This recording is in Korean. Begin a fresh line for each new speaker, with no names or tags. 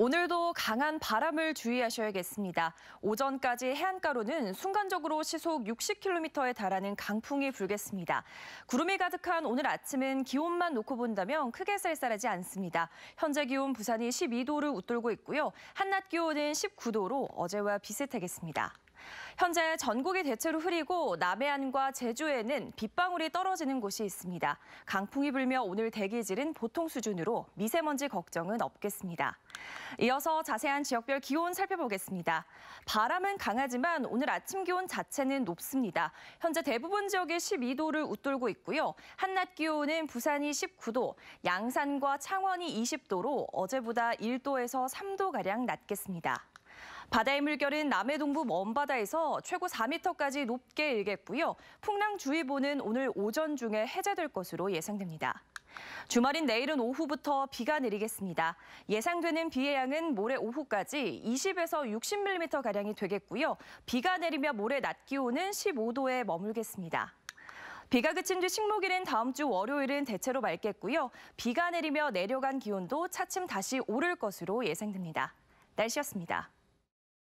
오늘도 강한 바람을 주의하셔야겠습니다. 오전까지 해안가로는 순간적으로 시속 60km에 달하는 강풍이 불겠습니다. 구름이 가득한 오늘 아침은 기온만 놓고 본다면 크게 쌀쌀하지 않습니다. 현재 기온 부산이 12도를 웃돌고 있고요. 한낮 기온은 19도로 어제와 비슷하겠습니다. 현재 전국이 대체로 흐리고 남해안과 제주에는 빗방울이 떨어지는 곳이 있습니다. 강풍이 불며 오늘 대기질은 보통 수준으로 미세먼지 걱정은 없겠습니다. 이어서 자세한 지역별 기온 살펴보겠습니다. 바람은 강하지만 오늘 아침 기온 자체는 높습니다. 현재 대부분 지역에 12도를 웃돌고 있고요. 한낮 기온은 부산이 19도, 양산과 창원이 20도로 어제보다 1도에서 3도가량 낮겠습니다. 바다의 물결은 남해 동부 먼바다에서 최고 4m까지 높게 일겠고요. 풍랑주의보는 오늘 오전 중에 해제될 것으로 예상됩니다. 주말인 내일은 오후부터 비가 내리겠습니다. 예상되는 비의 양은 모레 오후까지 20에서 60mm 가량이 되겠고요. 비가 내리며 모레 낮 기온은 15도에 머물겠습니다. 비가 그친 뒤 식목일인 다음 주 월요일은 대체로 맑겠고요. 비가 내리며 내려간 기온도 차츰 다시 오를 것으로 예상됩니다. 날씨였습니다.